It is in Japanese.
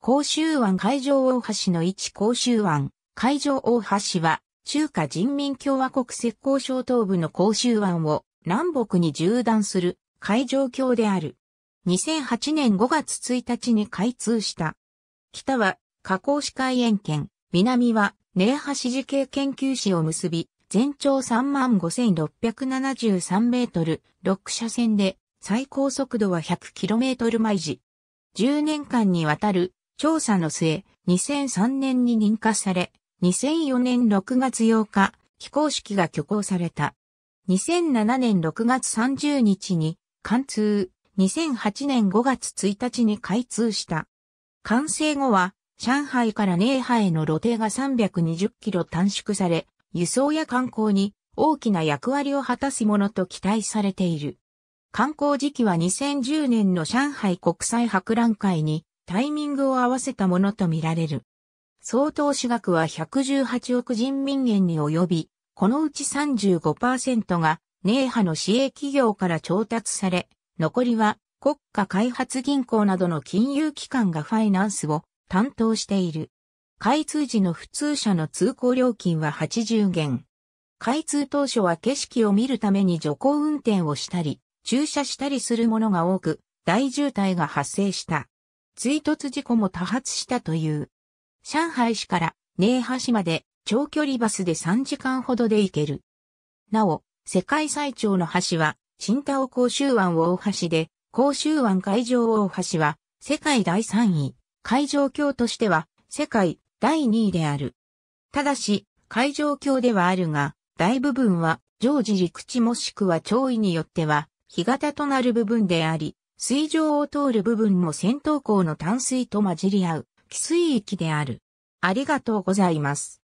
甲州湾海上大橋の一甲州湾海上大橋は、中華人民共和国石膏省東部の甲州湾を南北に縦断する海上橋である。2008年5月1日に開通した。北は、河口市海沿県、南は、根橋市系研究士を結び、全長35,673メートル、6車線で、最高速度は 100km 毎時。10年間にわたる調査の末、2003年に認可され、2004年6月8日、非公式が挙行された。2007年6月30日に貫通、2008年5月1日に開通した。完成後は、上海から寧波への路程が320キロ短縮され、輸送や観光に大きな役割を果たすものと期待されている。観光時期は2010年の上海国際博覧会にタイミングを合わせたものとみられる。総投資額は118億人民元に及び、このうち35%がネーハの市営企業から調達され、残りは国家開発銀行などの金融機関がファイナンスを担当している。開通時の普通車の通行料金は80元。開通当初は景色を見るために徐行運転をしたり、駐車したりするものが多く、大渋滞が発生した。追突事故も多発したという。上海市から寧波市まで長距離バスで3時間ほどで行ける。なお、世界最長の橋は、新田尾甲州湾大橋で、甲州湾海上大橋は、世界第3位、海上橋としては、世界第2位である。ただし、海上橋ではあるが、大部分は、常時陸地もしくは潮位によっては、干潟となる部分であり、水上を通る部分も戦闘港の淡水と混じり合う、汽水域である。ありがとうございます。